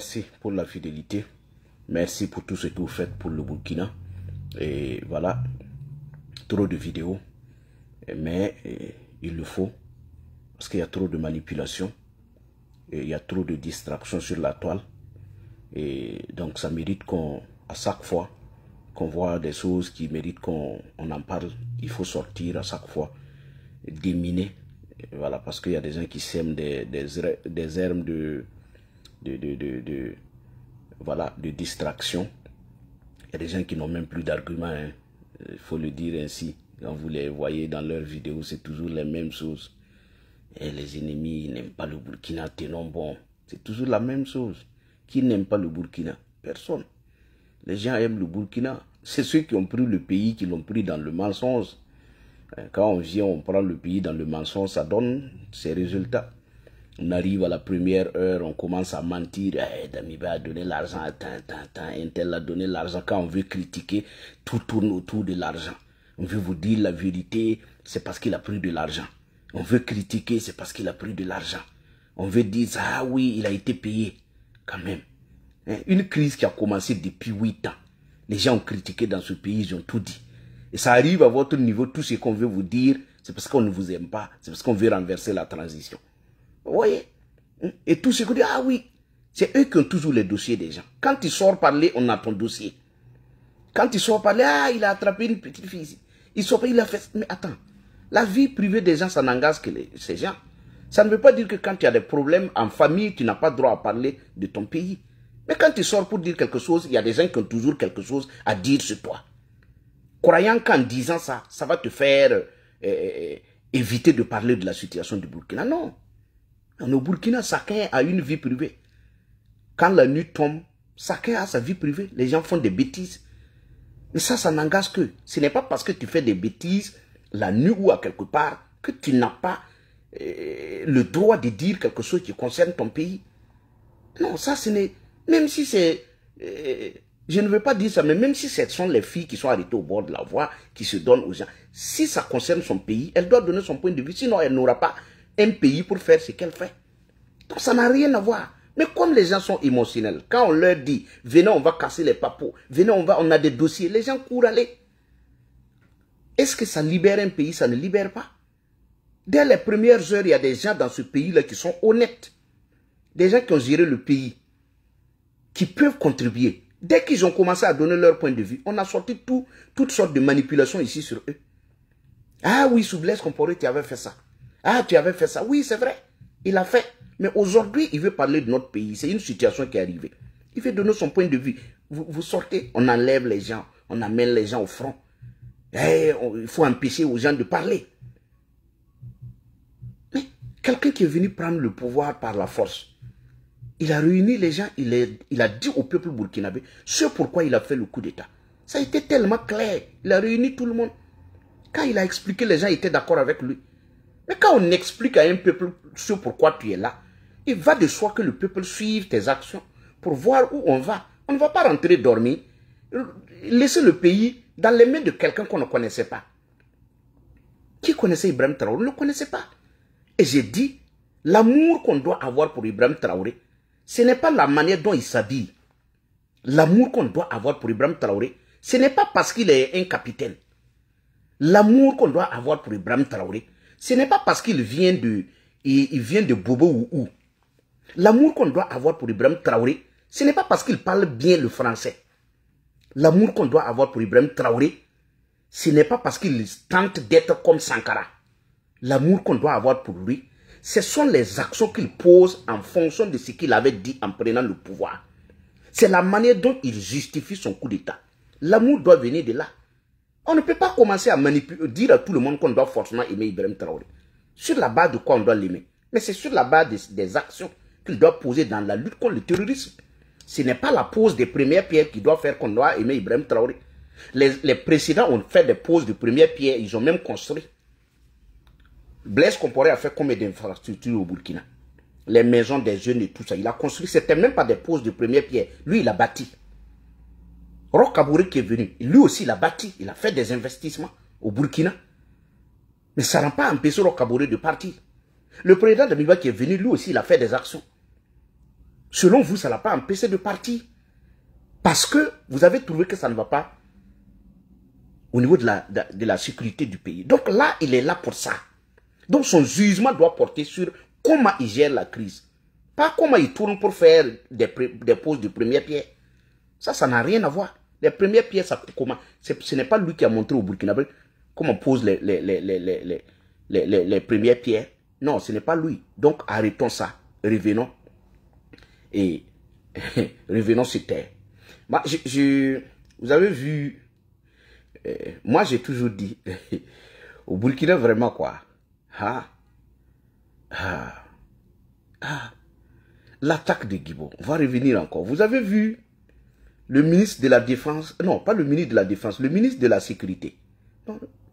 merci pour la fidélité. Merci pour tout ce que vous faites pour le Burkina. Et voilà, trop de vidéos. Mais eh, il le faut. Parce qu'il y a trop de manipulation. il y a trop de distractions sur la toile. Et donc ça mérite qu'on, à chaque fois, qu'on voit des choses qui méritent qu'on en parle. Il faut sortir à chaque fois, déminer. Voilà, parce qu'il y a des gens qui sèment des, des herbes de de, voilà, de distraction. Il y a des gens qui n'ont même plus d'arguments, hein. euh, il faut le dire ainsi. Quand vous les voyez dans leurs vidéos, c'est toujours les mêmes choses. Et eh, les ennemis n'aiment pas le Burkina, bon. C'est toujours la même chose. Qui n'aime pas le Burkina Personne. Les gens aiment le Burkina. C'est ceux qui ont pris le pays, qui l'ont pris dans le mensonge. Hein, quand on vient, on prend le pays dans le mensonge, ça donne ses résultats. On arrive à la première heure, on commence à mentir. Eh, Damiba a donné l'argent à Intel a donné l'argent. Quand on veut critiquer, tout tourne autour de l'argent. On veut vous dire la vérité, c'est parce qu'il a pris de l'argent. On veut critiquer, c'est parce qu'il a pris de l'argent. On veut dire, ah oui, il a été payé, quand même. Hein, une crise qui a commencé depuis huit ans. Les gens ont critiqué dans ce pays, ils ont tout dit. Et ça arrive à votre niveau, tout ce qu'on veut vous dire, c'est parce qu'on ne vous aime pas, c'est parce qu'on veut renverser la transition. Vous voyez Et tous ceux qui disent « ah oui, c'est eux qui ont toujours les dossiers des gens. Quand ils sortent parler, on a ton dossier. Quand ils sortent parler, ah, il a attrapé une petite fille. Ils sortent, il a fait... Mais attends, la vie privée des gens, ça n'engage que ces gens. Ça ne veut pas dire que quand tu as des problèmes en famille, tu n'as pas droit à parler de ton pays. Mais quand tu sors pour dire quelque chose, il y a des gens qui ont toujours quelque chose à dire sur toi. Croyant qu'en disant ça, ça va te faire euh, euh, euh, éviter de parler de la situation du Burkina. Non. Dans au Burkina, chacun a une vie privée. Quand la nuit tombe, chacun a sa vie privée. Les gens font des bêtises. mais ça, ça n'engage que. Ce n'est pas parce que tu fais des bêtises la nuit ou à quelque part que tu n'as pas euh, le droit de dire quelque chose qui concerne ton pays. Non, ça, ce n'est... Même si c'est... Euh, je ne veux pas dire ça, mais même si ce sont les filles qui sont arrêtées au bord de la voie, qui se donnent aux gens, si ça concerne son pays, elle doit donner son point de vue, sinon elle n'aura pas un pays pour faire ce qu'elle fait. Donc ça n'a rien à voir. Mais comme les gens sont émotionnels, quand on leur dit, venez, on va casser les papots, venez, on, va, on a des dossiers, les gens courent aller. Est-ce que ça libère un pays Ça ne libère pas. Dès les premières heures, il y a des gens dans ce pays-là qui sont honnêtes. Des gens qui ont géré le pays, qui peuvent contribuer. Dès qu'ils ont commencé à donner leur point de vue, on a sorti tout, toutes sortes de manipulations ici sur eux. Ah oui, Soublesse Comporé, tu avais fait ça. Ah, tu avais fait ça. Oui, c'est vrai. Il a fait. Mais aujourd'hui, il veut parler de notre pays. C'est une situation qui est arrivée. Il veut donner son point de vue. Vous, sortez, on enlève les gens. On amène les gens au front. Eh, il faut empêcher aux gens de parler. Mais quelqu'un qui est venu prendre le pouvoir par la force, il a réuni les gens, il, il a dit au peuple burkinabé ce pourquoi il a fait le coup d'État. Ça a été tellement clair. Il a réuni tout le monde. Quand il a expliqué, les gens étaient d'accord avec lui. Mais quand on explique à un peuple ce pourquoi tu es là, il va de soi que le peuple suive tes actions pour voir où on va. On ne va pas rentrer dormir, laisser le pays dans les mains de quelqu'un qu'on ne connaissait pas. Qui connaissait Ibrahim Traoré On ne le connaissait pas. Et j'ai dit, l'amour qu'on doit avoir pour Ibrahim Traoré, ce n'est pas la manière dont il s'habille. L'amour qu'on doit avoir pour Ibrahim Traoré, ce n'est pas parce qu'il est un capitaine. L'amour qu'on doit avoir pour Ibrahim Traoré, ce n'est pas parce qu'il vient de, il, vient de Bobo ou où L'amour qu'on doit avoir pour Ibrahim Traoré, ce n'est pas parce qu'il parle bien le français. L'amour qu'on doit avoir pour Ibrahim Traoré, ce n'est pas parce qu'il tente d'être comme Sankara. L'amour qu'on doit avoir pour lui, ce sont les actions qu'il pose en fonction de ce qu'il avait dit en prenant le pouvoir. C'est la manière dont il justifie son coup d'État. L'amour doit venir de là. On ne peut pas commencer à manipuler, dire à tout le monde qu'on doit forcément aimer Ibrahim Traoré. Sur la base de quoi on doit l'aimer Mais c'est sur la base des, actions qu'il doit poser dans la lutte contre le terrorisme. Ce n'est pas la pose des premières pierres qui doit faire qu'on doit aimer Ibrahim Traoré. Les, précédents ont fait des poses de premières pierres, ils ont même construit. Blaise Compaoré a fait combien d'infrastructures au Burkina Les maisons des jeunes et tout ça, il a construit, Ce n'était même pas des poses de premières pierres, Lui, il a bâti. Roch Kabouré qui est venu, lui aussi, il a bâti, il a fait des investissements au Burkina. Mais ça n'a pas empêché Roch de partir. Le président de Miba qui est venu, lui aussi, il a fait des actions. Selon vous, ça n'a l'a pas empêché de partir. Parce que vous avez trouvé que ça ne va pas au niveau de la, la sécurité du pays. Donc là, il est là pour ça. Donc son jugement doit porter sur comment il gère la crise. Pas comment il tourne pour faire des, des poses de première pierre. Ça, ça n'a rien à voir. Les premières pierres, comment, ce n'est pas lui qui a montré au Burkina Faso comment pose les, les, premières pierres. Non, ce n'est pas lui. Donc arrêtons ça. Revenons. Et revenons sur terre. Bah, je, vous avez vu, euh, moi j'ai toujours dit, au Burkina vraiment quoi. Ah, ah, ah. L'attaque de Gibo, on va revenir encore. Vous avez vu le ministre de la Défense, non, pas le ministre de la Défense, le ministre de la Sécurité.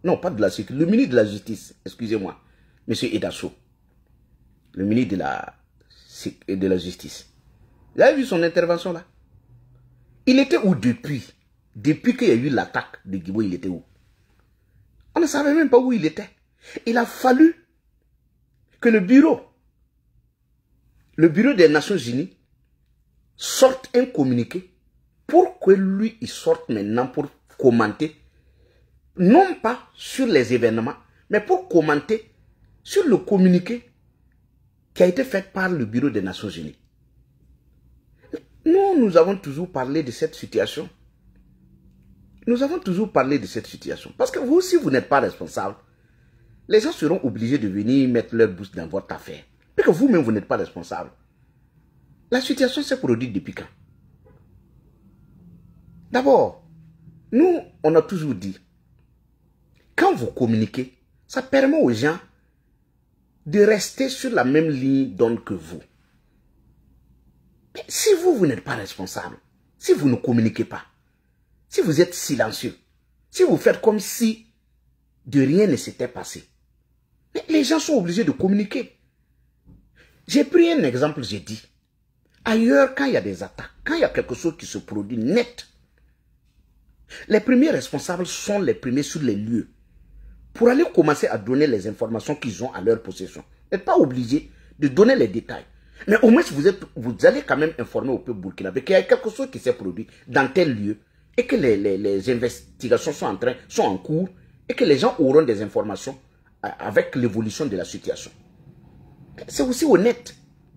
Non, pas de la Sécurité, le ministre de la Justice, excusez-moi, M. Edasso. Le ministre de la, euh, de la Justice. Vous avez vu son intervention là Il était où depuis Depuis qu'il y a eu l'attaque de Guibo, il était où On ne savait même pas où il était. Il a fallu que le bureau, le bureau des Nations Unies, sorte un communiqué pourquoi lui, il sorte maintenant pour commenter, non pas sur les événements, mais pour commenter sur le communiqué qui a été fait par le Bureau des Nations Unies. Nous, nous avons toujours parlé de cette situation. Nous avons toujours parlé de cette situation. Parce que vous, aussi, vous n'êtes pas responsable, les gens seront obligés de venir mettre leur boost dans votre affaire. Parce que vous-même, vous, vous n'êtes pas responsable. La situation s'est produite depuis quand D'abord, nous, on a toujours dit, quand vous communiquez, ça permet aux gens de rester sur la même ligne d'onde que vous. Mais si vous, vous n'êtes pas responsable, si vous ne communiquez pas, si vous êtes silencieux, si vous faites comme si de rien ne s'était passé, les gens sont obligés de communiquer. J'ai pris un exemple, j'ai dit, ailleurs, quand il y a des attaques, quand il y a quelque chose qui se produit net, les premiers responsables sont les premiers sur les lieux pour aller commencer à donner les informations qu'ils ont à leur possession. Vous n'êtes pas obligé de donner les détails. Mais au moins, vous, êtes, allez quand même informer au peuple burkinabé qu'il y a quelque chose qui s'est produit dans tel lieu et que les, investigations sont en, train, sont en cours et que les gens auront des informations euh, avec l'évolution de la situation. C'est aussi honnête.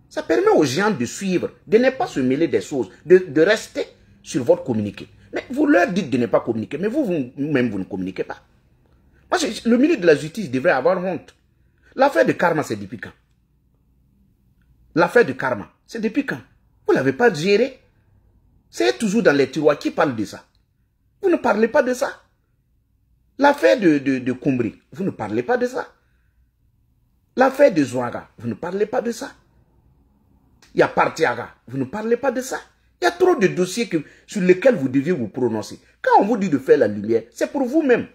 Ça permet aux gens de suivre, de ne pas se mêler des choses, de rester sur votre communiqué. Mais vous leur dites de ne pas communiquer, mais vous-même, vous, même vous ne communiquez pas. Parce le ministre de la Justice devrait avoir honte. L'affaire de Karma, c'est depuis quand L'affaire de Karma, c'est depuis quand Vous ne l'avez pas géré C'est toujours dans les tiroirs. Qui parlent de ça Vous ne parlez pas de ça. L'affaire de, de, de Kumbri, vous ne parlez pas de ça. L'affaire de Zouaga, vous ne parlez pas de ça. Il y a Partiaga, vous ne parlez pas de ça. Il y a trop de dossiers sur lesquels vous deviez vous prononcer. Quand on vous dit de faire la lumière, c'est pour vous-même.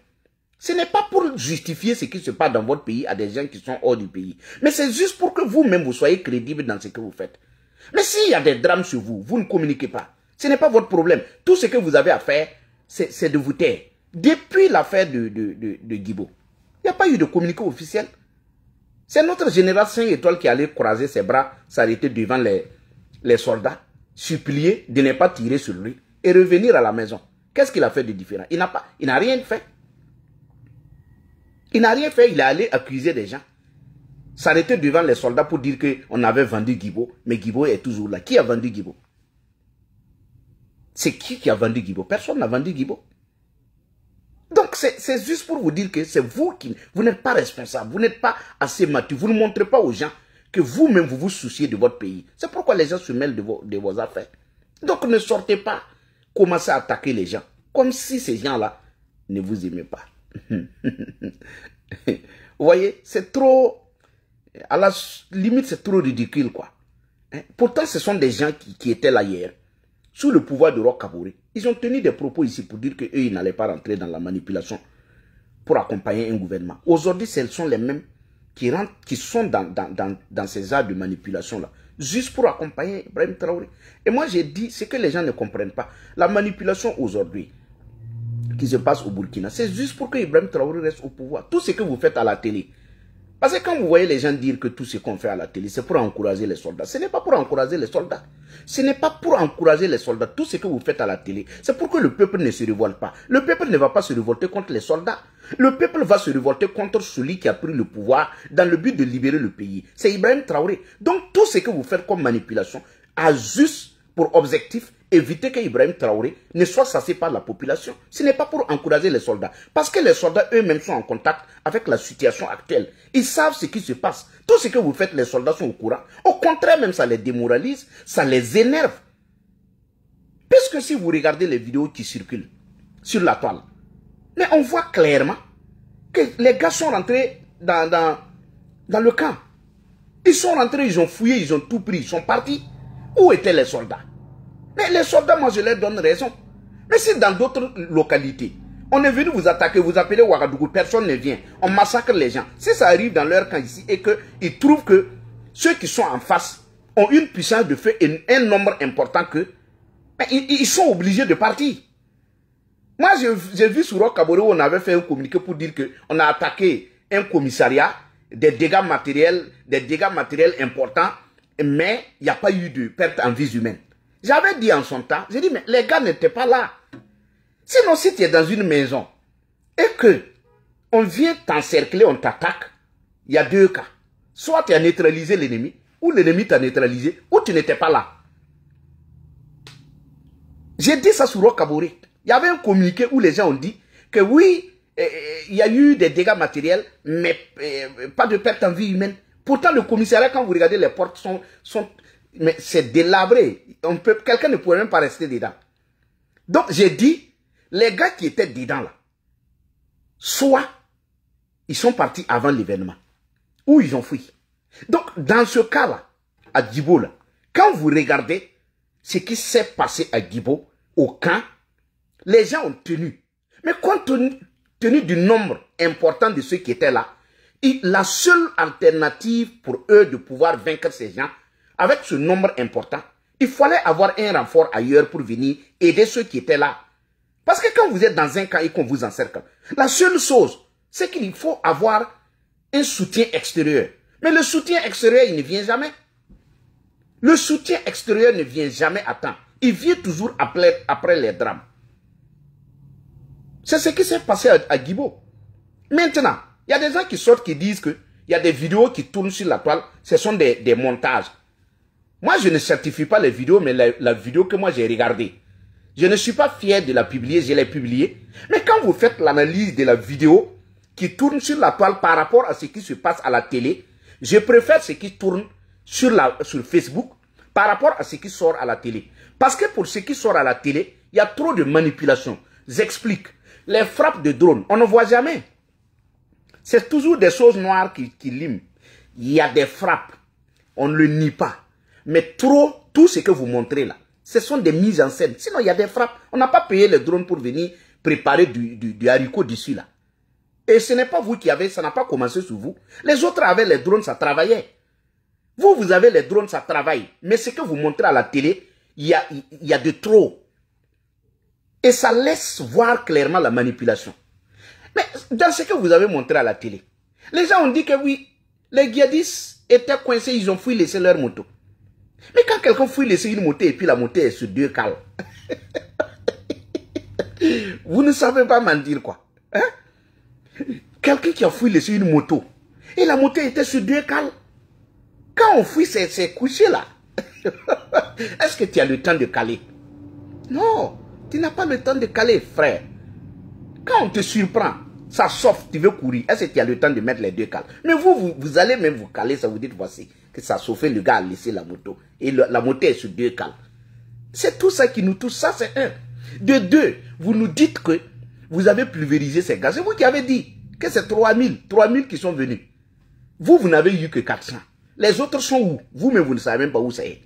Ce n'est pas pour justifier ce qui se passe dans votre pays à des gens qui sont hors du pays. Mais c'est juste pour que vous-même, vous soyez crédible dans ce que vous faites. Mais s'il y a des drames sur vous, vous ne communiquez pas. Ce n'est pas votre problème. Tout ce que vous avez à faire, c'est de vous taire. Depuis l'affaire de, de, il n'y a pas eu de communiqué officiel. C'est notre génération étoile qui allait croiser ses bras, s'arrêter devant les soldats supplier de ne pas tirer sur lui et revenir à la maison. Qu'est-ce qu'il a fait de différent Il n'a pas, il n'a rien fait. Il n'a rien fait, il est allé accuser des gens. S'arrêter devant les soldats pour dire qu'on avait vendu Guibo, mais Guibo est toujours là. Qui a vendu Guibo C'est qui qui a vendu Guibo Personne n'a vendu Guibo. Donc c'est juste pour vous dire que c'est vous qui, vous n'êtes pas responsable, vous n'êtes pas assez mature, vous ne montrez pas aux gens que vous-même, vous vous souciez de votre pays. C'est pourquoi les gens se mêlent de vos, affaires. Donc ne sortez pas, commencez à attaquer les gens, comme si ces gens-là ne vous aimaient pas. vous voyez, c'est trop, à la limite, c'est trop ridicule, quoi. Hein? Pourtant, ce sont des gens qui, étaient là hier, sous le pouvoir de Roch Kabouré. Ils ont tenu des propos ici pour dire qu'eux, ils n'allaient pas rentrer dans la manipulation pour accompagner un gouvernement. Aujourd'hui, ce sont les mêmes qui, rentrent, qui sont dans, dans, dans, dans ces arts de manipulation-là, juste pour accompagner Ibrahim Traoré. Et moi, j'ai dit ce que les gens ne comprennent pas. La manipulation aujourd'hui qui se passe au Burkina, c'est juste pour que Ibrahim Traoré reste au pouvoir. Tout ce que vous faites à la télé, parce que quand vous voyez les gens dire que tout ce qu'on fait à la télé, c'est pour encourager les soldats, ce n'est pas pour encourager les soldats. Ce n'est pas pour encourager les soldats. Tout ce que vous faites à la télé, c'est pour que le peuple ne se révolte pas. Le peuple ne va pas se révolter contre les soldats. Le peuple va se révolter contre celui qui a pris le pouvoir dans le but de libérer le pays. C'est Ibrahim Traoré. Donc tout ce que vous faites comme manipulation a juste pour objectif éviter que Ibrahim Traoré ne soit sassé par la population. Ce n'est pas pour encourager les soldats. Parce que les soldats eux-mêmes sont en contact avec la situation actuelle. Ils savent ce qui se passe. Tout ce que vous faites, les soldats sont au courant. Au contraire, même ça les démoralise, ça les énerve. Puisque si vous regardez les vidéos qui circulent sur la toile, mais on voit clairement que les gars sont rentrés dans, dans, dans le camp. Ils sont rentrés, ils ont fouillé, ils ont tout pris, ils sont partis. Où étaient les soldats mais les soldats, moi, je leur donne raison. Mais si dans d'autres localités, on est venu vous attaquer, vous appelez Ouagadougou, personne ne vient. On massacre les gens. Si ça arrive dans leur camp ici et qu'ils trouvent que ceux qui sont en face ont une puissance de feu et un nombre important que, ben, ils, sont obligés de partir. Moi, j'ai vu sur Rocabore où on avait fait un communiqué pour dire qu'on a attaqué un commissariat, des dégâts matériels, des dégâts matériels importants, mais il n'y a pas eu de perte en vie humaine. J'avais dit en son temps, j'ai dit, mais les gars n'étaient pas là. Sinon, si tu es dans une maison et que on vient t'encercler, on t'attaque, il y a deux cas. Soit tu as neutralisé l'ennemi, ou l'ennemi t'a neutralisé, ou tu n'étais pas là. J'ai dit ça sur Il y avait un communiqué où les gens ont dit que oui, eh, eh, il y a eu des dégâts matériels, mais eh, pas de perte en vie humaine. Pourtant, le commissariat, quand vous regardez les portes, sont, sont c'est délabré. quelqu'un ne pourrait même pas rester dedans. Donc, j'ai dit, les gars qui étaient dedans, là, soit ils sont partis avant l'événement, ou ils ont fui. Donc, dans ce cas-là, à Djibo, quand vous regardez ce qui s'est passé à Djibo, au camp, les gens ont tenu. Mais compte tenu du nombre important de ceux qui étaient là, la seule alternative pour eux de pouvoir vaincre ces gens, avec ce nombre important, il fallait avoir un renfort ailleurs pour venir aider ceux qui étaient là. Parce que quand vous êtes dans un camp et qu'on vous encercle, la seule chose, c'est qu'il faut avoir un soutien extérieur. Mais le soutien extérieur, il ne vient jamais. Le soutien extérieur ne vient jamais à temps. Il vient toujours après, après les drames. C'est ce qui s'est passé à, à Maintenant, il y a des gens qui sortent qui disent que il y a des vidéos qui tournent sur la toile, ce sont des, montages. Moi, je ne certifie pas les vidéos, mais la, vidéo que moi j'ai regardée, je ne suis pas fier de la publier, je l'ai publiée. Mais quand vous faites l'analyse de la vidéo qui tourne sur la toile par rapport à ce qui se passe à la télé, je préfère ce qui tourne sur, la, sur Facebook par rapport à ce qui sort à la télé. Parce que pour ce qui sort à la télé, il y a trop de manipulations. J'explique. Les frappes de drones, on ne voit jamais. C'est toujours des choses noires qui, liment. Il y a des frappes. On ne le nie pas. Mais trop, tout ce que vous montrez là, ce sont des mises en scène. Sinon, il y a des frappes. On n'a pas payé les drones pour venir préparer du, haricot d'ici là. Et ce n'est pas vous qui avez, ça n'a pas commencé sur vous. Les autres avaient les drones, ça travaillait. Vous, vous avez les drones, ça travaille. Mais ce que vous montrez à la télé, il y a, il y a de trop. Et ça laisse voir clairement la manipulation. Mais dans ce que vous avez montré à la télé, les gens ont dit que oui, les djihadistes étaient coincés, ils ont fouillé laisser leur moto. Mais quand quelqu'un fouille laisser une moto et puis la moto est sur deux cales, vous ne savez pas mentir quoi. Hein? Quelqu'un qui a fouillé laisser une moto et la moto était sur deux cales. Quand on fouille ces, ces couchés là, est-ce que tu as le temps de caler Non, tu n'as pas le temps de caler, frère. Quand on te surprend, ça sauf, tu veux courir. Est-ce que tu as le temps de mettre les deux cales Mais vous, vous, allez même vous caler, ça vous dites, voici, que ça saufait le gars a laissé la moto. Et la moto est sur deux cales. C'est tout ça qui nous touche, ça c'est un. De deux, vous nous dites que vous avez pulvérisé ces gars. C'est vous qui avez dit que c'est 3000, 3000 qui sont venus. Vous, vous n'avez eu que 400. Les autres sont où Vous, mais vous ne savez même pas où ça est.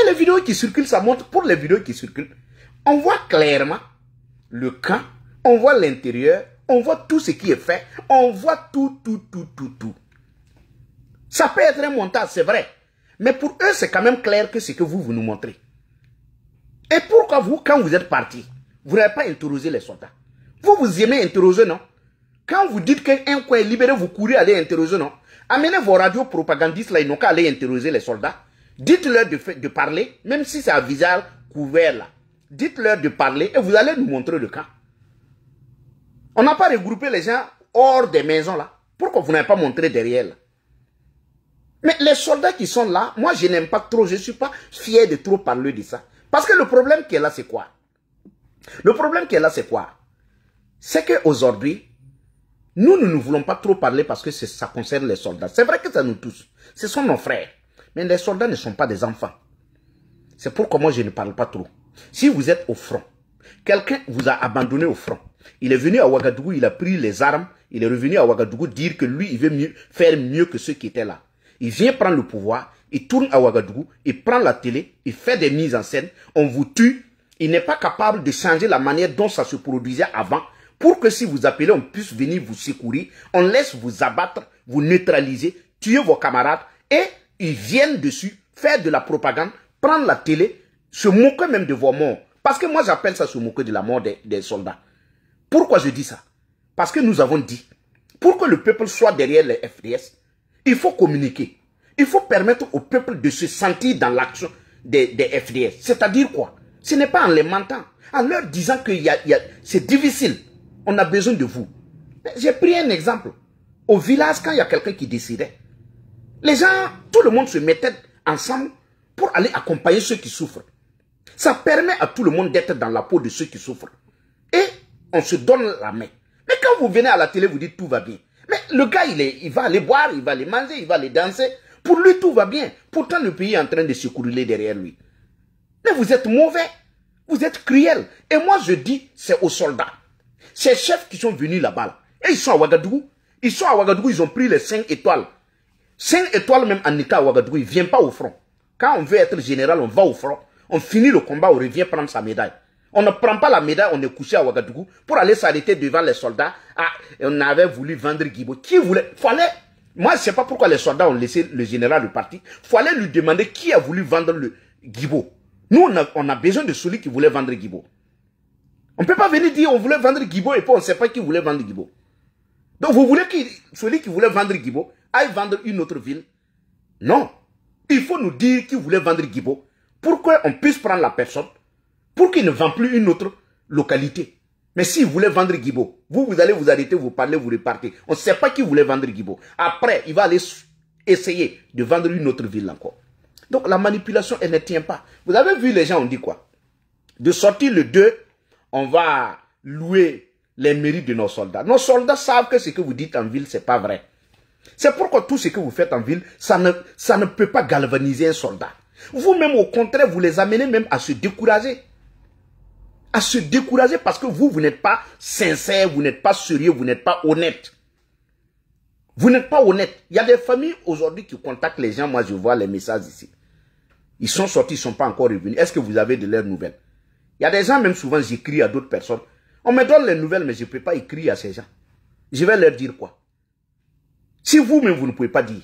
Et les vidéos qui circulent, ça montre, pour les vidéos qui circulent, on voit clairement le camp on voit l'intérieur, on voit tout ce qui est fait, on voit tout, tout, tout, tout, tout. Ça peut être un montage, c'est vrai. Mais pour eux, c'est quand même clair que ce que vous, vous nous montrez. Et pourquoi vous, quand vous êtes parti, vous n'avez pas interrogé les soldats Vous, vous aimez interroger, non Quand vous dites qu'un coin est libéré, vous courez aller interroger, non Amenez vos radios propagandistes là, ils n'ont qu'à aller interroger les soldats. Dites-leur de, de, parler, même si c'est à visage couvert là. Dites-leur de parler et vous allez nous montrer le camp. On n'a pas regroupé les gens hors des maisons là. Pourquoi vous n'avez pas montré derrière Mais les soldats qui sont là, moi je n'aime pas trop, je ne suis pas fier de trop parler de ça. Parce que le problème qui est là, c'est quoi Le problème qui est là, c'est quoi C'est qu'aujourd'hui, nous, nous ne voulons pas trop parler parce que ça concerne les soldats. C'est vrai que ça nous tous. Ce sont nos frères. Mais les soldats ne sont pas des enfants. C'est pourquoi moi je ne parle pas trop. Si vous êtes au front, quelqu'un vous a abandonné au front, il est venu à Ouagadougou, il a pris les armes, il est revenu à Ouagadougou dire que lui, il veut faire mieux que ceux qui étaient là. Il vient prendre le pouvoir, il tourne à Ouagadougou, il prend la télé, il fait des mises en scène, on vous tue. Il n'est pas capable de changer la manière dont ça se produisait avant pour que si vous appelez, on puisse venir vous secourir. On laisse vous abattre, vous neutraliser, tuer vos camarades et ils viennent dessus, faire de la propagande, prendre la télé, se moquer même de vos morts. Parce que moi, j'appelle ça se moquer de la mort des soldats. Pourquoi je dis ça Parce que nous avons dit, pour que le peuple soit derrière les FDS, il faut communiquer. Il faut permettre au peuple de se sentir dans l'action des, FDS. C'est-à-dire quoi Ce n'est pas en les mentant, en leur disant que c'est difficile, on a besoin de vous. J'ai pris un exemple. Au village, quand il y a quelqu'un qui décidait, les gens, tout le monde se mettait ensemble pour aller accompagner ceux qui souffrent. Ça permet à tout le monde d'être dans la peau de ceux qui souffrent on se donne la main. Mais quand vous venez à la télé, vous dites tout va bien. Mais le gars, il, est, il va aller boire, il va aller manger, il va aller danser. Pour lui, tout va bien. Pourtant, le pays est en train de se couler derrière lui. Mais vous êtes mauvais. Vous êtes cruel. Et moi, je dis, c'est aux soldats. Ces chefs qui sont venus là-bas, et ils sont à Ouagadougou. Ils sont à Ouagadougou, ils ont pris les cinq étoiles. Cinq étoiles même en état à Ouagadougou, ils ne viennent pas au front. Quand on veut être général, on va au front. On finit le combat, on revient prendre sa médaille. On ne prend pas la médaille, on est couché à Ouagadougou pour aller s'arrêter devant les soldats. Ah, on avait voulu vendre Guibo. Qui voulait Fallait. Moi, je ne sais pas pourquoi les soldats ont laissé le général le parti. Fallait lui demander qui a voulu vendre le Guibo. Nous, on a, besoin de celui qui voulait vendre Guibo. On ne peut pas venir dire on voulait vendre Guibo et puis on ne sait pas qui voulait vendre Guibo. Donc, vous voulez que celui qui voulait vendre Guibo aille vendre une autre ville Non. Il faut nous dire qui voulait vendre Guibo pour on puisse prendre la personne pour qu'il ne vende plus une autre localité. Mais s'il voulait vendre Guibo, vous, vous allez vous arrêter, vous parlez, vous repartez. On ne sait pas qui voulait vendre Guibo. Après, il va aller essayer de vendre une autre ville encore. Donc la manipulation, elle ne tient pas. Vous avez vu les gens, on dit quoi De sortir le 2, on va louer les mérites de nos soldats. Nos soldats savent que ce que vous dites en ville, c'est pas vrai. C'est pourquoi tout ce que vous faites en ville, ça ne, ça ne peut pas galvaniser un soldat. Vous-même, au contraire, vous les amenez même à se décourager à se décourager parce que vous, vous n'êtes pas sincère, vous n'êtes pas sérieux, vous n'êtes pas honnête. Vous n'êtes pas honnête. Il y a des familles aujourd'hui qui contactent les gens. Moi, je vois les messages ici. Ils sont sortis, ils ne sont pas encore revenus. Est-ce que vous avez de leurs nouvelles Il y a des gens, même souvent, j'écris à d'autres personnes. On me donne les nouvelles, mais je ne peux pas écrire à ces gens. Je vais leur dire quoi Si vous-même, vous ne pouvez pas dire,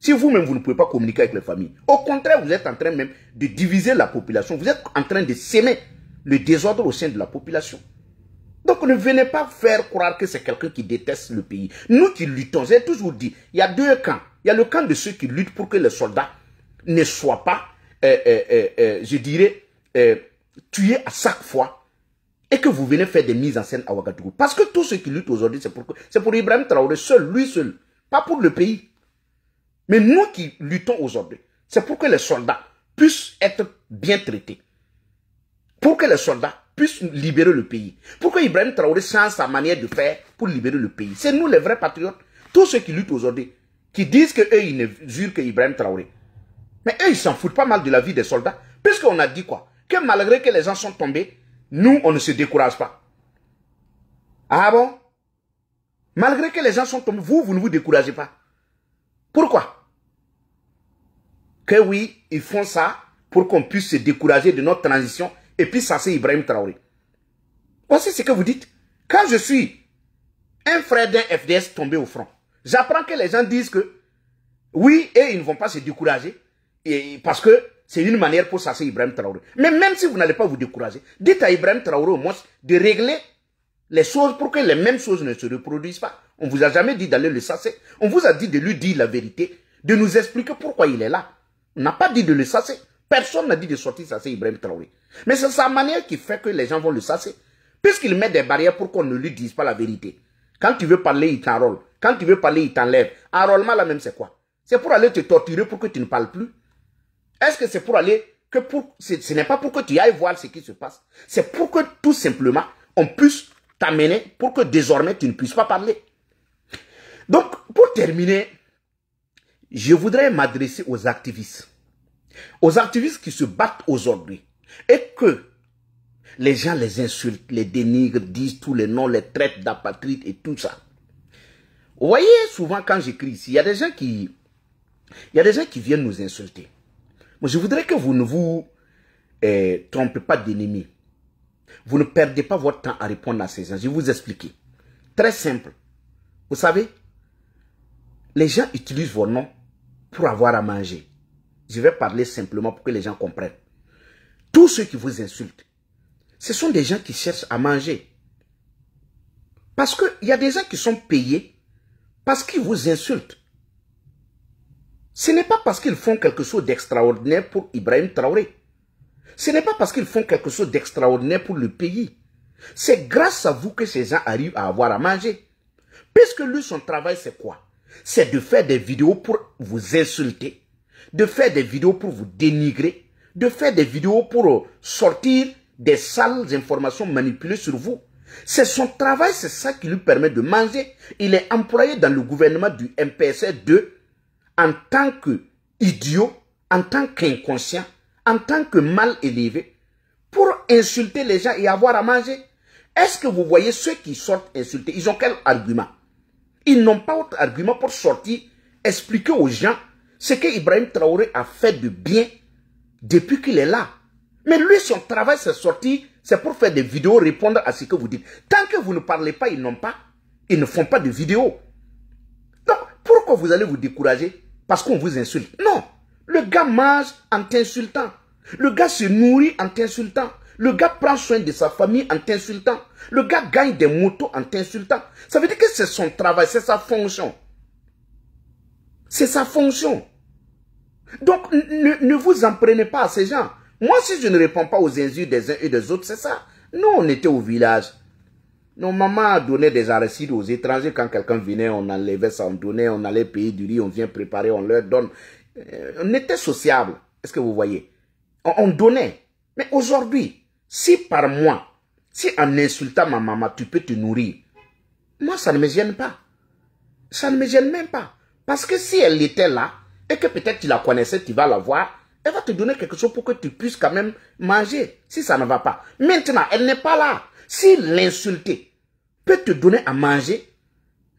si vous-même, vous ne pouvez pas communiquer avec les familles, au contraire, vous êtes en train même de diviser la population, vous êtes en train de s'aimer le désordre au sein de la population. Donc ne venez pas faire croire que c'est quelqu'un qui déteste le pays. Nous qui luttons, j'ai toujours dit, il y a deux camps. Il y a le camp de ceux qui luttent pour que les soldats ne soient pas, euh, euh, euh, je dirais, tués à chaque fois et que vous venez faire des mises en scène à Ouagadougou. Parce que tous ceux qui luttent aujourd'hui, c'est pour, pour Ibrahim Traoré seul, lui seul, pas pour le pays. Mais nous qui luttons aujourd'hui, c'est pour que les soldats puissent être bien traités pour que les soldats puissent libérer le pays. Pour que Ibrahim Traoré change sa manière de faire pour libérer le pays. C'est nous les vrais patriotes, tous ceux qui luttent aujourd'hui, qui disent que ils ne jurent que Ibrahim Traoré. Mais eux, ils s'en foutent pas mal de la vie des soldats. Puisqu'on a dit quoi Que malgré que les gens sont tombés, nous, on ne se décourage pas. Ah bon Malgré que les gens sont tombés, vous, vous ne vous découragez pas. Pourquoi Que oui, ils font ça pour qu'on puisse se décourager de notre transition et puis ça, c'est Ibrahim Traoré. Voici ce que vous dites. Quand je suis un frère d'un FDS tombé au front, j'apprends que les gens disent que oui, et ils ne vont pas se décourager parce que c'est une manière pour sasser Ibrahim Traoré. Mais même si vous n'allez pas vous décourager, dites à Ibrahim Traoré au moins de régler les choses pour que les mêmes choses ne se reproduisent pas. On ne vous a jamais dit d'aller le sasser. On vous a dit de lui dire la vérité, de nous expliquer pourquoi il est là. On n'a pas dit de le sasser. Personne n'a dit de sortir ça c'est Ibrahim Traoré. Mais c'est sa manière qui fait que les gens vont le sasser. Puisqu'il met des barrières pour qu'on ne lui dise pas la vérité. Quand tu veux parler, il t'enrôle. Quand tu veux parler, il t'enlève. Enrôlement, là même, c'est quoi C'est pour aller te torturer pour que tu ne parles plus. Est-ce que c'est pour aller que pour... Ce n'est pas pour que tu ailles voir ce qui se passe. C'est pour que tout simplement, on puisse t'amener pour que désormais tu ne puisses pas parler. Donc, pour terminer, je voudrais m'adresser aux activistes aux activistes qui se battent aujourd'hui et que les gens les insultent, les dénigrent, disent tous les noms, les traitent d'apatrides et tout ça. Vous voyez, souvent quand j'écris ici, il y a des gens qui il y a des gens qui viennent nous insulter. Moi, je voudrais que vous ne vous eh, trompez pas d'ennemis. Vous ne perdez pas votre temps à répondre à ces gens. Je vais vous expliquer. Très simple. Vous savez, les gens utilisent vos noms pour avoir à manger. Je vais parler simplement pour que les gens comprennent. Tous ceux qui vous insultent, ce sont des gens qui cherchent à manger. Parce qu'il y a des gens qui sont payés parce qu'ils vous insultent. Ce n'est pas parce qu'ils font quelque chose d'extraordinaire pour Ibrahim Traoré. Ce n'est pas parce qu'ils font quelque chose d'extraordinaire pour le pays. C'est grâce à vous que ces gens arrivent à avoir à manger. Puisque lui, son travail, c'est quoi C'est de faire des vidéos pour vous insulter de faire des vidéos pour vous dénigrer, de faire des vidéos pour euh, sortir des sales informations manipulées sur vous. C'est son travail, c'est ça qui lui permet de manger. Il est employé dans le gouvernement du MPSR 2 en tant qu'idiot, en tant qu'inconscient, en tant que mal élevé, pour insulter les gens et avoir à manger. Est-ce que vous voyez ceux qui sortent insultés Ils ont quel argument Ils n'ont pas autre argument pour sortir, expliquer aux gens ce que Ibrahim Traoré a fait de bien depuis qu'il est là. Mais lui, son travail, c'est sorti, c'est pour faire des vidéos, répondre à ce que vous dites. Tant que vous ne parlez pas, ils n'ont pas, ils ne font pas de vidéos. Donc, pourquoi vous allez vous décourager Parce qu'on vous insulte. Non, le gars mange en t'insultant. Le gars se nourrit en t'insultant. Le gars prend soin de sa famille en t'insultant. Le gars gagne des motos en t'insultant. Ça veut dire que c'est son travail, c'est sa fonction. C'est sa fonction. Donc, ne, vous en prenez pas à ces gens. Moi, si je ne réponds pas aux insultes des uns et des autres, c'est ça. Nous, on était au village. Nos mamans donnaient des arachides aux étrangers. Quand quelqu'un venait, on enlevait ça, on donnait, on allait payer du riz, on vient préparer, on leur donne. Euh, on était sociable. Est-ce que vous voyez on, on donnait. Mais aujourd'hui, si par moi, si en insultant ma maman, tu peux te nourrir, moi, ça ne me gêne pas. Ça ne me gêne même pas. Parce que si elle était là, et que peut-être tu la connaissais, tu vas la voir, elle va te donner quelque chose pour que tu puisses quand même manger, si ça ne va pas. Maintenant, elle n'est pas là. Si l'insulter peut te donner à manger,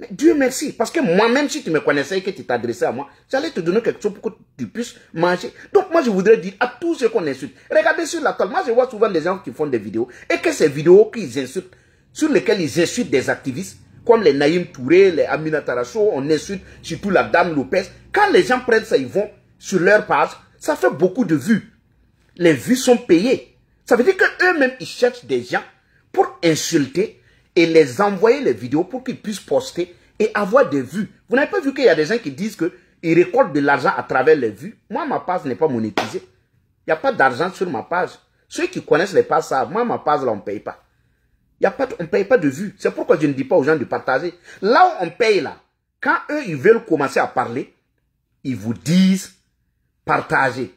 Dieu merci, parce que moi-même, si tu me connaissais et que tu t'adressais à moi, j'allais te donner quelque chose pour que tu puisses manger. Donc moi, je voudrais dire à tous ceux qu'on insulte, regardez sur la toile, moi je vois souvent des gens qui font des vidéos, et que ces vidéos qu'ils insultent, sur lesquelles ils insultent des activistes, comme les Naïm Touré, les Amina Tarasso, on insulte surtout la dame Lopez. Quand les gens prennent ça, ils vont sur leur page, ça fait beaucoup de vues. Les vues sont payées. Ça veut dire qu'eux-mêmes, ils cherchent des gens pour insulter et les envoyer les vidéos pour qu'ils puissent poster et avoir des vues. Vous n'avez pas vu qu'il y a des gens qui disent qu'ils récoltent de l'argent à travers les vues. Moi, ma page n'est pas monétisée. Il n'y a pas d'argent sur ma page. Ceux qui connaissent les pages savent. Moi, ma page, là, on ne paye pas on ne paye pas de vue. C'est pourquoi je ne dis pas aux gens de partager. Là où on paye, là, quand eux, ils veulent commencer à parler, ils vous disent partagez.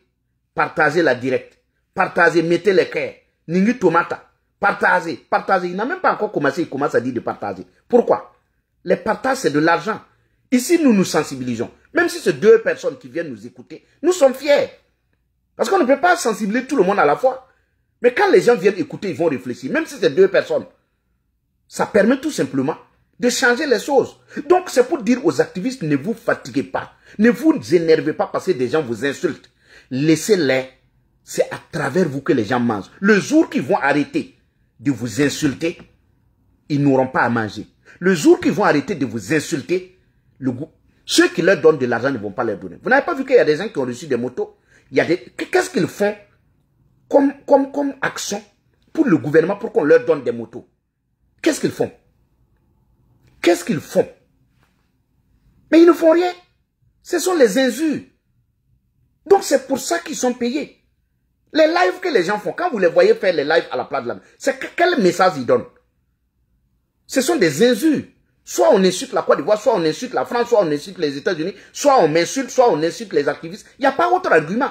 Partagez la directe. Partagez, mettez les cœurs. Ningu tomata. Partagez, partagez. Il n'a même pas encore commencé, il commence à dire de partager. Pourquoi Les partages, c'est de l'argent. Ici, nous nous sensibilisons. Même si c'est deux personnes qui viennent nous écouter, nous sommes fiers. Parce qu'on ne peut pas sensibiliser tout le monde à la fois. Mais quand les gens viennent écouter, ils vont réfléchir. Même si c'est deux personnes, ça permet tout simplement de changer les choses. Donc c'est pour dire aux activistes, ne vous fatiguez pas. Ne vous énervez pas parce que des gens vous insultent. Laissez-les. C'est à travers vous que les gens mangent. Le jour qu'ils vont arrêter de vous insulter, ils n'auront pas à manger. Le jour qu'ils vont arrêter de vous insulter, le goût, ceux qui leur donnent de l'argent ne vont pas leur donner. Vous n'avez pas vu qu'il y a des gens qui ont reçu des motos Qu'est-ce qu'ils font comme, comme, action pour le gouvernement pour qu'on leur donne des motos. Qu'est-ce qu'ils font Qu'est-ce qu'ils font Mais ils ne font rien. Ce sont les injures. Donc c'est pour ça qu'ils sont payés. Les lives que les gens font, quand vous les voyez faire les lives à la place de la c'est quel message ils donnent Ce sont des injures. Soit on insulte la Côte d'Ivoire, soit on insulte la France, soit on insulte les États-Unis, soit on m'insulte, soit on insulte les activistes. Il n'y a pas autre argument.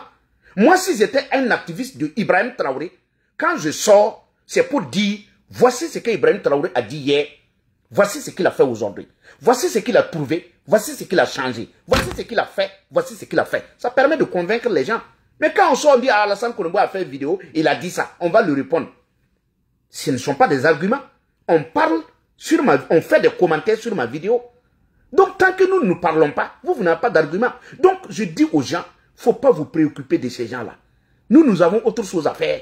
Moi, si j'étais un activiste de Ibrahim Traoré, quand je sors, c'est pour dire, voici ce qu'Ibrahim Traoré a dit hier, voici ce qu'il a fait aujourd'hui, voici ce qu'il a trouvé, voici ce qu'il a changé, voici ce qu'il a fait, voici ce qu'il a fait. Ça permet de convaincre les gens. Mais quand on sort, on dit, ah, Alassane Konobo a fait une vidéo, il a dit ça, on va lui répondre. Ce ne sont pas des arguments. On parle sur ma, on fait des commentaires sur ma vidéo. Donc, tant que nous ne parlons pas, vous, vous n'avez pas d'arguments. Donc, je dis aux gens, faut pas vous préoccuper de ces gens-là. Nous, nous avons autre chose à faire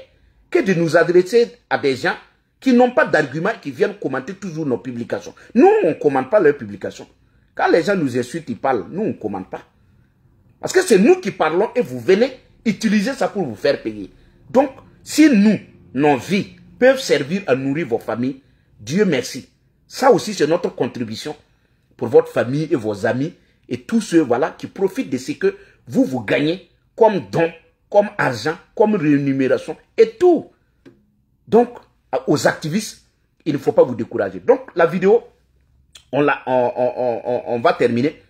que de nous adresser à des gens qui n'ont pas d'arguments qui viennent commenter toujours nos publications. Nous, on ne commente pas leurs publications. Quand les gens nous insultent, ils parlent. Nous, on ne commente pas. Parce que c'est nous qui parlons et vous venez utiliser ça pour vous faire payer. Donc, si nous, nos vies, peuvent servir à nourrir vos familles, Dieu merci. Ça aussi, c'est notre contribution pour votre famille et vos amis et tous ceux voilà, qui profitent de ce que vous, vous gagnez comme don, comme argent, comme rémunération et tout. Donc, aux activistes, il ne faut pas vous décourager. Donc, la vidéo, on, la, on, va terminer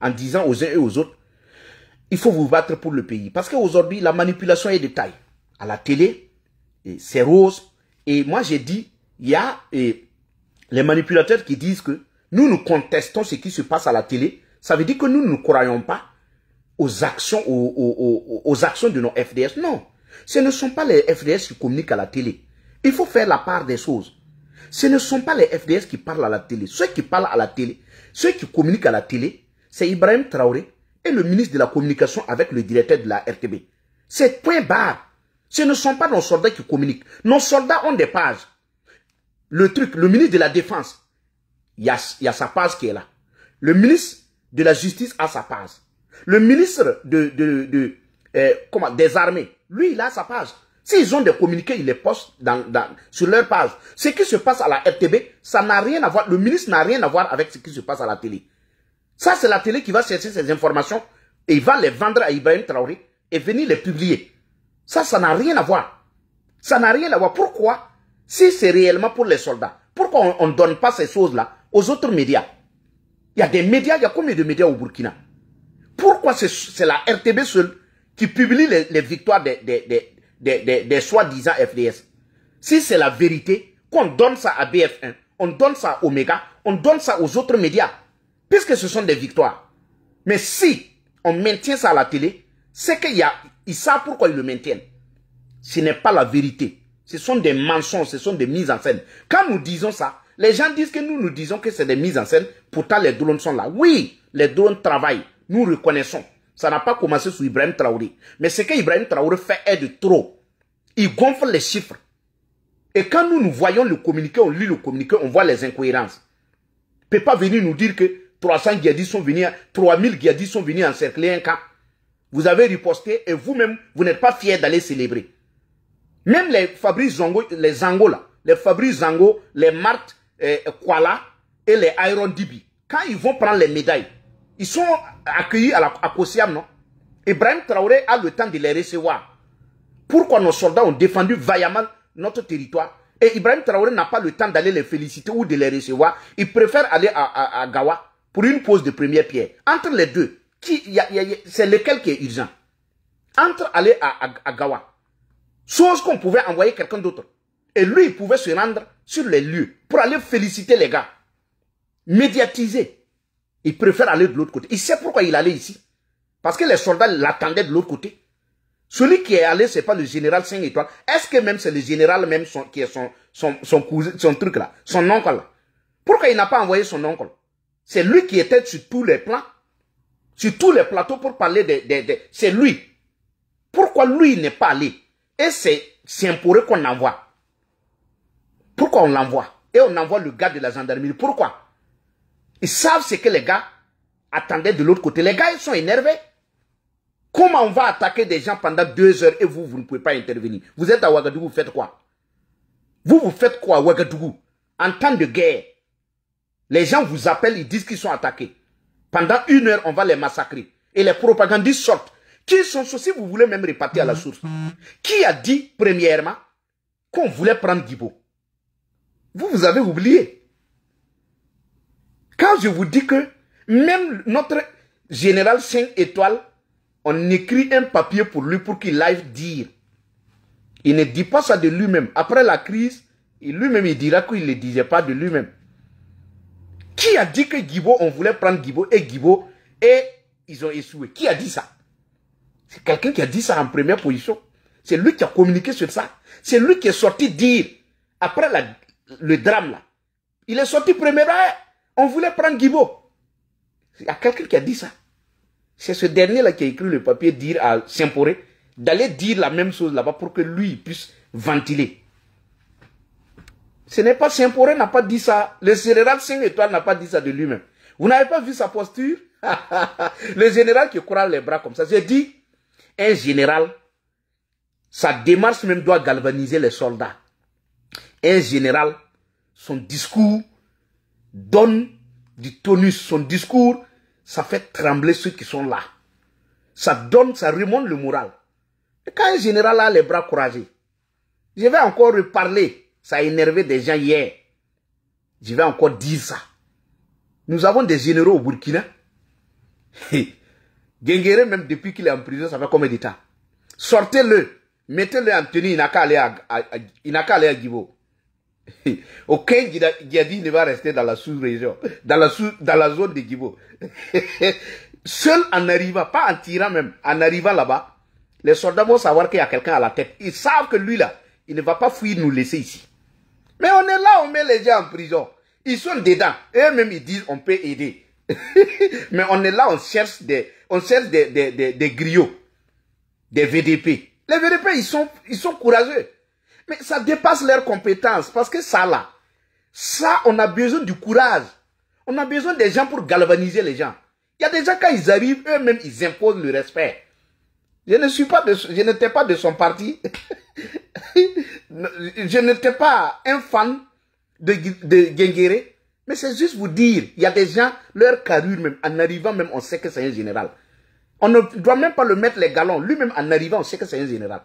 en disant aux uns et aux autres, il faut vous battre pour le pays. Parce qu'aujourd'hui, la manipulation est de taille. À la télé, c'est rose. Et moi, j'ai dit, il y a les manipulateurs qui disent que nous, nous contestons ce qui se passe à la télé. Ça veut dire que nous ne croyons pas aux actions, aux, aux, aux, actions de nos FDS. Non, ce ne sont pas les FDS qui communiquent à la télé. Il faut faire la part des choses. Ce ne sont pas les FDS qui parlent à la télé. Ceux qui parlent à la télé, ceux qui communiquent à la télé, c'est Ibrahim Traoré et le ministre de la Communication avec le directeur de la RTB. C'est point barre. Ce ne sont pas nos soldats qui communiquent. Nos soldats ont des pages. Le truc, le ministre de la Défense, il y a, y a sa page qui est là. Le ministre de la Justice a sa page. Le ministre eh, des armées, lui, il a sa page. S'ils ont des communiqués, ils les postent sur leur page. Ce qui se passe à la RTB, ça n'a rien à voir, le ministre n'a rien à voir avec ce qui se passe à la télé. Ça, c'est la télé qui va chercher ces informations et va les vendre à Ibrahim Traoré et venir les publier. Ça, ça n'a rien à voir. Ça n'a rien à voir. Pourquoi Si c'est réellement pour les soldats, pourquoi on ne donne pas ces choses-là aux autres médias Il y a des médias, il y a combien de médias au Burkina pourquoi c'est la RTB seule qui publie les, victoires des, soi-disant FDS Si c'est la vérité, qu'on donne ça à BF1, on donne ça à Omega, on donne ça aux autres médias, puisque ce sont des victoires. Mais si on maintient ça à la télé, c'est qu'ils savent pourquoi ils le maintiennent. Ce n'est pas la vérité. Ce sont des mensonges, ce sont des mises en scène. Quand nous disons ça, les gens disent que nous, nous disons que c'est des mises en scène. Pourtant, les drones sont là. Oui, les drones travaillent nous reconnaissons. Ça n'a pas commencé sous Ibrahim Traoré. Mais ce que Ibrahim Traoré fait est de trop. Il gonfle les chiffres. Et quand nous, nous voyons le communiqué, on lit le communiqué, on voit les incohérences. Il ne peut pas venir nous dire que 300 Guédis sont venus, 3000 Guédis sont venus encercler un camp. Vous avez riposté et vous-même, vous, n'êtes pas fiers d'aller célébrer. Même les Fabrice Zango, les Zango là, les Fabrice Zango, les Marthe eh, Kuala et les Iron Dibi, quand ils vont prendre les médailles, ils sont accueillis à, la, non Ibrahim Traoré a le temps de les recevoir. Pourquoi nos soldats ont défendu vaillamment notre territoire Et Ibrahim Traoré n'a pas le temps d'aller les féliciter ou de les recevoir. Il préfère aller à, Gawa pour une pose de première pierre. Entre les deux, c'est lequel qui est urgent Entre aller à, Gawa. chose qu'on pouvait envoyer quelqu'un d'autre. Et lui, il pouvait se rendre sur les lieux pour aller féliciter les gars. Médiatiser. Il préfère aller de l'autre côté. Il sait pourquoi il allait ici. Parce que les soldats l'attendaient de l'autre côté. Celui qui est allé, n'est pas le général 5 étoiles. Est-ce que même c'est le général même son, qui est son, son, son truc là, son oncle là Pourquoi il n'a pas envoyé son oncle C'est lui qui était sur tous les plans, sur tous les plateaux pour parler de... c'est lui. Pourquoi lui n'est pas allé Et c'est pour eux qu'on envoie. Pourquoi on l'envoie Et on envoie le gars de la gendarmerie. Pourquoi ils savent ce que les gars attendaient de l'autre côté. Les gars, ils sont énervés. Comment on va attaquer des gens pendant deux heures et vous, vous ne pouvez pas intervenir Vous êtes à Ouagadougou, vous faites quoi Vous, vous faites quoi à Ouagadougou En temps de guerre, les gens vous appellent, ils disent qu'ils sont attaqués. Pendant une heure, on va les massacrer. Et les propagandistes sortent. Qui sont ceux, ci vous voulez même répartir à la source Qui a dit, premièrement, qu'on voulait prendre Guibo Vous, vous avez oublié. Quand je vous dis que même notre général 5 étoiles, on écrit un papier pour lui pour qu'il aille dire. Il ne dit pas ça de lui-même. Après la crise, lui-même, il dira qu'il ne le disait pas de lui-même. Qui a dit que Guibo, on voulait prendre Gibo et Guibo et ils ont échoué Qui a dit ça C'est quelqu'un qui a dit ça en première position. C'est lui qui a communiqué sur ça. C'est lui qui est sorti dire, après le drame là, il est sorti premier, on voulait prendre Guibo. Il y a quelqu'un qui a dit ça. C'est ce dernier-là qui a écrit le papier dire à Saint-Poré d'aller dire la même chose là-bas pour que lui puisse ventiler. Ce n'est pas Saint-Poré n'a pas dit ça. Le général saint étoiles n'a pas dit ça de lui-même. Vous n'avez pas vu sa posture Le général qui croit les bras comme ça. J'ai dit, un général, sa démarche même doit galvaniser les soldats. Un général, son discours donne du tonus. Son discours, ça fait trembler ceux qui sont là. Ça donne, ça remonte le moral. Et quand un général a les bras courageux, je vais encore reparler. Ça a énervé des gens hier. Je vais encore dire ça. Nous avons des généraux au Burkina. même depuis qu'il est en prison, ça fait combien temps Sortez-le. Mettez-le en tenue. Il n'a qu'à aller à Gibo. Aucun djihadiste ne va rester dans la sous-région, dans, la dans la zone de Gibo. Seul en arrivant, pas en tirant même, en arrivant là-bas, les soldats vont savoir qu'il y a quelqu'un à la tête. Ils savent que lui là, il ne va pas fuir nous laisser ici. Mais on est là, on met les gens en prison. Ils sont dedans. Eux-mêmes, ils disent on peut aider. Mais on est là, on cherche des, on cherche des, des, griots, des VDP. Les VDP, ils sont, ils sont courageux. Mais ça dépasse leurs compétences parce que ça là, ça, on a besoin du courage. On a besoin des gens pour galvaniser les gens. Il y a des gens, quand ils arrivent, eux-mêmes, ils imposent le respect. Je ne suis pas de, je n'étais pas de son parti. je n'étais pas un fan de, de Mais c'est juste vous dire, il y a des gens, leur carrure même, en arrivant même, on sait que c'est un général. On ne doit même pas le mettre les galons. Lui-même, en arrivant, on sait que c'est un général.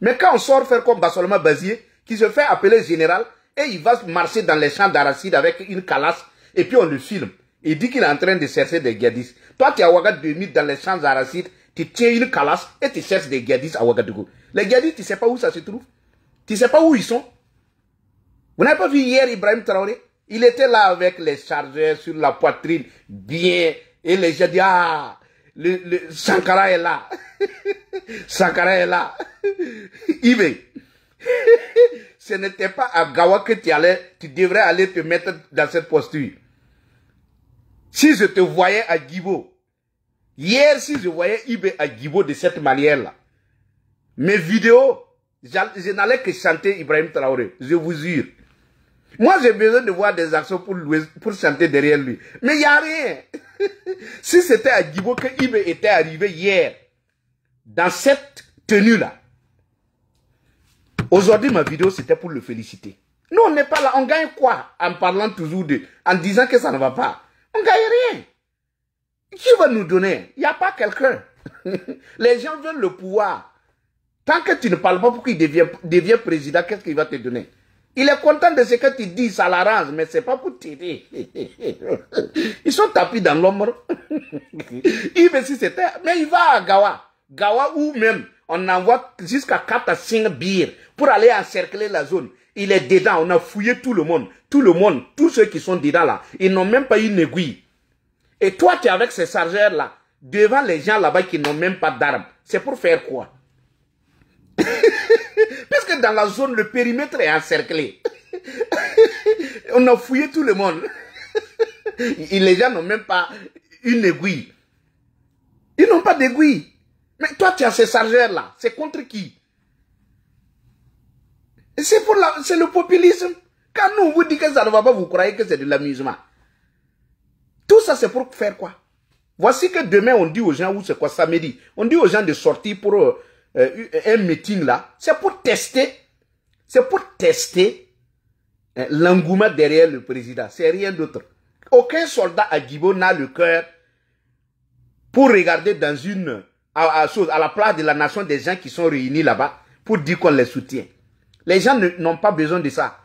Mais quand on sort faire comme Bassolama Bazier, qui se fait appeler général, et il va marcher dans les champs d'Aracide avec une calasse, et puis on le filme. Il dit qu'il est en train de chercher des gadis. Toi, tu es à Ouagadougou, dans les champs d'Aracide, tu tiens une calasse et tu cherches des gadis à Ouagadougou. Les gadis, tu ne sais pas où ça se trouve. Tu ne sais pas où ils sont. Vous n'avez pas vu hier Ibrahim Traoré Il était là avec les chargeurs sur la poitrine, bien, et les gens disent, ah, le, le Sankara est là. Sakara est là. Ibe... ce n'était pas à Gawa que tu allais, tu devrais aller te mettre dans cette posture. Si je te voyais à Gibo, hier si je voyais Ibe à Gibo de cette manière-là, mes vidéos, je n'allais que chanter Ibrahim Traoré, je vous jure. Moi, j'ai besoin de voir des actions pour, pour chanter derrière lui. Mais il n'y a rien. si c'était à Gibo que Ibe était arrivé hier, dans cette tenue-là. Aujourd'hui, ma vidéo, c'était pour le féliciter. Nous, on n'est pas là. On gagne quoi en parlant toujours de... En disant que ça ne va pas. On gagne rien. Qui va nous donner Il n'y a pas quelqu'un. Les gens veulent le pouvoir. Tant que tu ne parles pas pour qu'il devienne, président, qu'est-ce qu'il va te donner Il est content de ce que tu dis, ça l'arrange, mais c'est pas pour t'aider. Ils sont tapis dans l'ombre. Yves, si c'était... Mais il va à Gawa. Gawa ou même, on envoie jusqu'à 4 à 5 bières pour aller encercler la zone. Il est dedans, on a fouillé tout le monde, tout le monde, tous ceux qui sont dedans là. Ils n'ont même pas une aiguille. Et toi, tu es avec ces chargeurs là, devant les gens là-bas qui n'ont même pas d'armes. C'est pour faire quoi Parce que dans la zone, le périmètre est encerclé. on a fouillé tout le monde. les gens n'ont même pas une aiguille. Ils n'ont pas d'aiguille. Mais toi, tu as ces chargeurs-là. C'est contre qui C'est pour la, c'est le populisme. Quand nous vous dit que ça ne va pas, vous croyez que c'est de l'amusement. Tout ça, c'est pour faire quoi Voici que demain, on dit aux gens, ou c'est quoi samedi On dit aux gens de sortir pour euh, euh, un meeting là. C'est pour tester. C'est pour tester hein, l'engouement derrière le président. C'est rien d'autre. Aucun soldat à Gibo n'a le cœur pour regarder dans une à, la place de la nation des gens qui sont réunis là-bas pour dire qu'on les soutient. Les gens n'ont pas besoin de ça.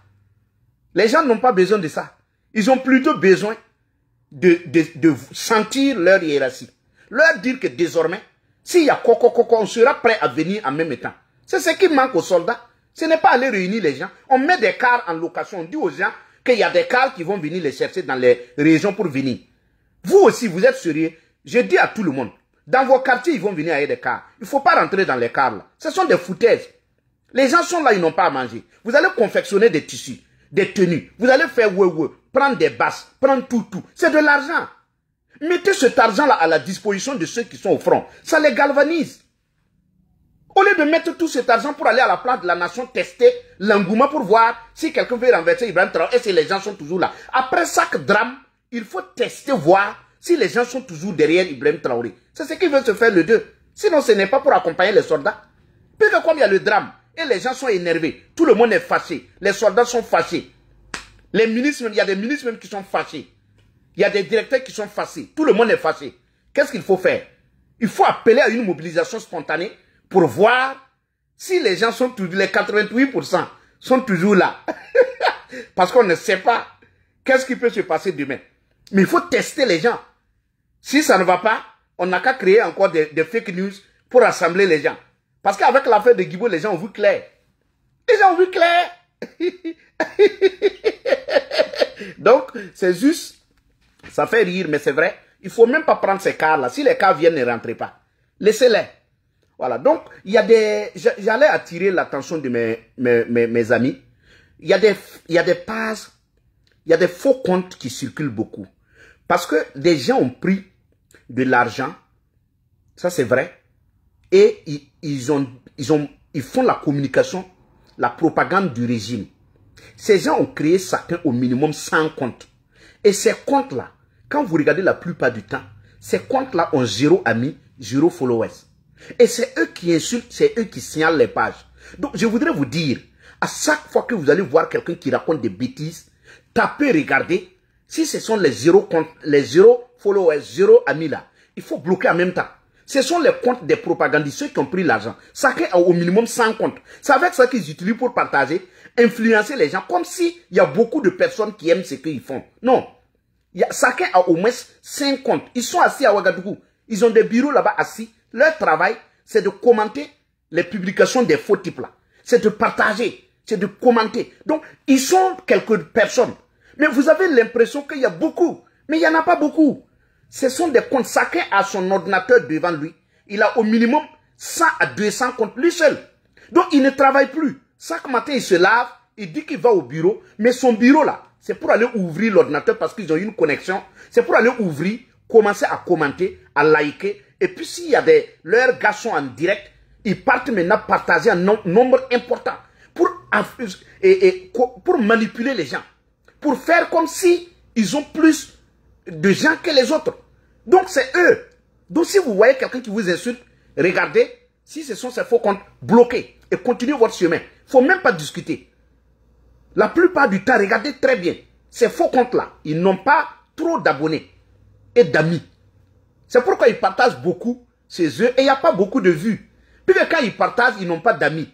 Les gens n'ont pas besoin de ça. Ils ont plutôt besoin de, sentir leur hiérarchie. Leur dire que désormais, s'il y a coco, coco, on sera prêt à venir en même temps. C'est ce qui manque aux soldats. Ce n'est pas aller réunir les gens. On met des cars en location. On dit aux gens qu'il y a des cars qui vont venir les chercher dans les régions pour venir. Vous aussi, vous êtes sérieux. Je dis à tout le monde, dans vos quartiers, ils vont venir avec des cars. Il ne faut pas rentrer dans les cars Ce sont des foutaises. Les gens sont là, ils n'ont pas à manger. Vous allez confectionner des tissus, des tenues. Vous allez faire ouais, ouais, prendre des basses, prendre tout, tout. C'est de l'argent. Mettez cet argent-là à la disposition de ceux qui sont au front. Ça les galvanise. Au lieu de mettre tout cet argent pour aller à la place de la nation tester l'engouement pour voir si quelqu'un veut renverser Ibrahim Traoré et si les gens sont toujours là. Après chaque drame, il faut tester, voir si les gens sont toujours derrière Ibrahim Traoré, c'est ce qu'ils veulent se faire le deux. Sinon, ce n'est pas pour accompagner les soldats. Puisque comme il y a le drame, et les gens sont énervés, tout le monde est fâché, les soldats sont fâchés. Les ministres, il y a des ministres même qui sont fâchés. Il y a des directeurs qui sont fâchés. Tout le monde est fâché. Qu'est-ce qu'il faut faire Il faut appeler à une mobilisation spontanée pour voir si les gens sont toujours, les 88% sont toujours là. Parce qu'on ne sait pas qu'est-ce qui peut se passer demain. Mais il faut tester les gens. Si ça ne va pas, on n'a qu'à créer encore des, fake news pour rassembler les gens. Parce qu'avec l'affaire de Guibou, les gens ont vu clair. Les gens ont vu clair. Donc, c'est juste, ça fait rire, mais c'est vrai. Il ne faut même pas prendre ces cas-là. Si les cas viennent, ne rentrez pas. Laissez-les. Voilà. Donc, il y a des, j'allais attirer l'attention de mes, amis. Il y a des, il y a des pages, il y a des faux comptes qui circulent beaucoup. Parce que des gens ont pris de l'argent. Ça, c'est vrai. Et ils, ont, ils, ont, ils font la communication, la propagande du régime. Ces gens ont créé chacun au minimum 100 comptes. Et ces comptes-là, quand vous regardez la plupart du temps, ces comptes-là ont zéro amis, zéro followers. Et c'est eux qui insultent, c'est eux qui signalent les pages. Donc, je voudrais vous dire, à chaque fois que vous allez voir quelqu'un qui raconte des bêtises, tapez, regardez, si ce sont les zéro, comptes, les zéro followers, 0 à là, il faut bloquer en même temps. Ce sont les comptes des propagandistes, qui ont pris l'argent. Chacun a au minimum 100 comptes. C'est avec ça qu'ils utilisent pour partager, influencer les gens, comme s'il y a beaucoup de personnes qui aiment ce qu'ils font. Non. Il y a, a au moins 5 comptes. Ils sont assis à Ouagadougou. Ils ont des bureaux là-bas assis. Leur travail, c'est de commenter les publications des faux types là. C'est de partager, c'est de commenter. Donc, ils sont quelques personnes. Mais vous avez l'impression qu'il y a beaucoup. Mais il n'y en a pas beaucoup. Ce sont des comptes sacrés à son ordinateur devant lui. Il a au minimum 100 à 200 comptes lui seul. Donc il ne travaille plus. Chaque matin, il se lave, il dit qu'il va au bureau, mais son bureau là, c'est pour aller ouvrir l'ordinateur parce qu'ils ont une connexion. C'est pour aller ouvrir, commencer à commenter, à liker. Et puis s'il y a leurs gars en direct, ils partent maintenant partager un nombre important pour, pour manipuler les gens. Pour faire comme si ils ont plus de gens que les autres. Donc c'est eux. Donc si vous voyez quelqu'un qui vous insulte, regardez, si ce sont ces faux comptes, bloquez et continuez votre chemin. Il ne faut même pas discuter. La plupart du temps, regardez très bien, ces faux comptes-là, ils n'ont pas trop d'abonnés et d'amis. C'est pourquoi ils partagent beaucoup ces œufs et il n'y a pas beaucoup de vues. Puisque quand ils partagent, ils n'ont pas d'amis.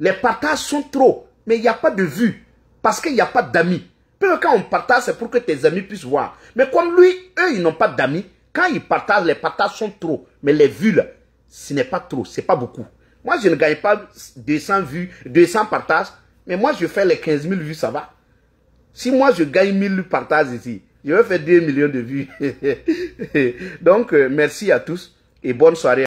Les partages sont trop, mais il n'y a pas de vues parce qu'il n'y a pas d'amis. Puisque quand on partage, c'est pour que tes amis puissent voir. Mais comme lui, eux, ils n'ont pas d'amis, quand ils partagent, les partages sont trop. Mais les vues, là, ce n'est pas trop, ce n'est pas beaucoup. Moi, je ne gagne pas 200 vues, 200 partages, mais moi, je fais les 15 000 vues, ça va. Si moi, je gagne 1 000 partages ici, je vais faire 2 millions de vues. Donc, euh, merci à tous et bonne soirée.